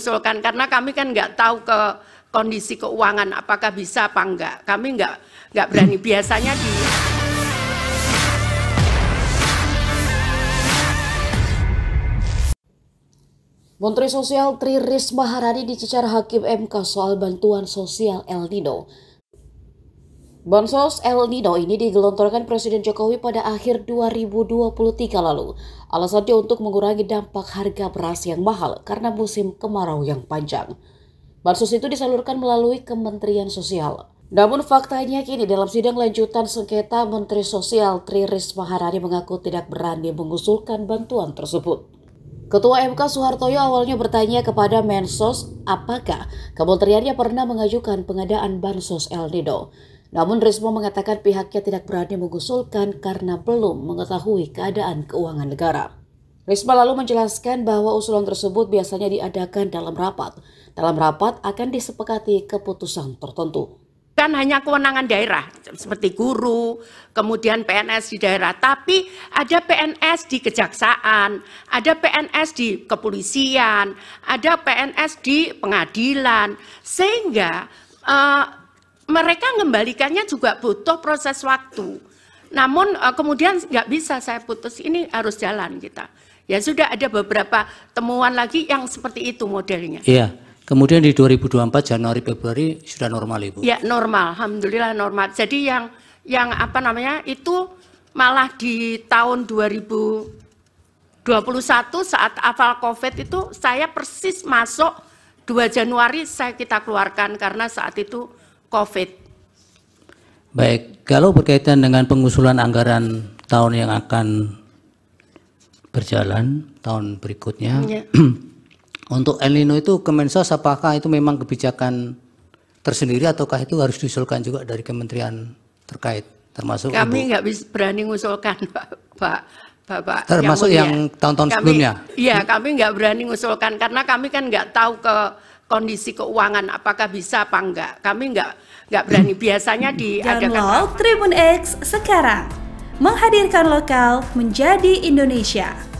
usulkan karena kami kan nggak tahu ke kondisi keuangan apakah bisa apa enggak. Kami nggak nggak berani biasanya di Menteri Sosial Tri Risma Hari dicecar Hakim MK soal bantuan sosial El Nino. Bansos El Nino ini digelontorkan Presiden Jokowi pada akhir 2023 lalu. Alasannya untuk mengurangi dampak harga beras yang mahal karena musim kemarau yang panjang. Bansos itu disalurkan melalui Kementerian Sosial. Namun faktanya kini dalam sidang lanjutan sengketa Menteri Sosial Tri Risma Harani mengaku tidak berani mengusulkan bantuan tersebut. Ketua MK Soehartoyo awalnya bertanya kepada Mensos apakah kementeriannya pernah mengajukan pengadaan Bansos El Nino. Namun Risma mengatakan pihaknya tidak berani mengusulkan karena belum mengetahui keadaan keuangan negara. Risma lalu menjelaskan bahwa usulan tersebut biasanya diadakan dalam rapat. Dalam rapat akan disepakati keputusan tertentu. Bukan hanya kewenangan daerah, seperti guru, kemudian PNS di daerah, tapi ada PNS di kejaksaan, ada PNS di kepolisian, ada PNS di pengadilan, sehingga uh, mereka mengembalikannya juga butuh proses waktu. Namun eh, kemudian nggak bisa saya putus ini harus jalan kita. Ya sudah ada beberapa temuan lagi yang seperti itu modelnya. Iya. Kemudian di 2024 Januari Februari sudah normal Ibu. Ya, normal. Alhamdulillah normal. Jadi yang yang apa namanya itu malah di tahun 2021 saat awal Covid itu saya persis masuk 2 Januari saya kita keluarkan karena saat itu COVID. Baik, kalau berkaitan dengan pengusulan anggaran tahun yang akan berjalan tahun berikutnya. Ya. Untuk El Nino itu Kemensos apakah itu memang kebijakan tersendiri ataukah itu harus diusulkan juga dari kementerian terkait termasuk Kami nggak berani mengusulkan, Pak Bapak. Termasuk yang, yang tahun-tahun sebelumnya. Iya, kami nggak berani mengusulkan karena kami kan nggak tahu ke kondisi keuangan apakah bisa apa enggak. Kami nggak nggak berani. Biasanya di. Download Tribun X sekarang menghadirkan lokal menjadi Indonesia.